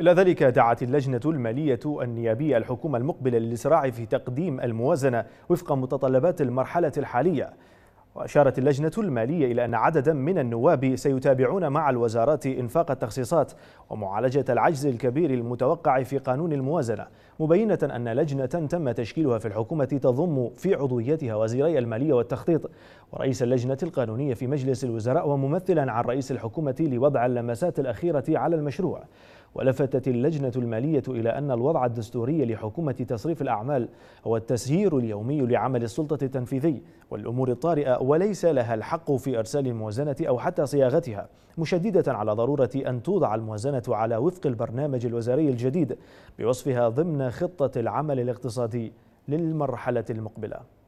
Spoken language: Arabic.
إلى ذلك دعت اللجنة المالية النيابية الحكومة المقبلة للإسراع في تقديم الموازنة وفق متطلبات المرحلة الحالية وأشارت اللجنة المالية إلى أن عددا من النواب سيتابعون مع الوزارات إنفاق التخصيصات ومعالجة العجز الكبير المتوقع في قانون الموازنة مبينة أن لجنة تم تشكيلها في الحكومة تضم في عضويتها وزيري المالية والتخطيط ورئيس اللجنة القانونية في مجلس الوزراء وممثلا عن رئيس الحكومة لوضع اللمسات الأخيرة على المشروع ولفتت اللجنة المالية إلى أن الوضع الدستوري لحكومة تصريف الأعمال هو التسيير اليومي لعمل السلطة التنفيذي والأمور الطارئة وليس لها الحق في إرسال الموازنة أو حتى صياغتها مشددة على ضرورة أن توضع الموازنة على وفق البرنامج الوزاري الجديد بوصفها ضمن خطة العمل الاقتصادي للمرحلة المقبلة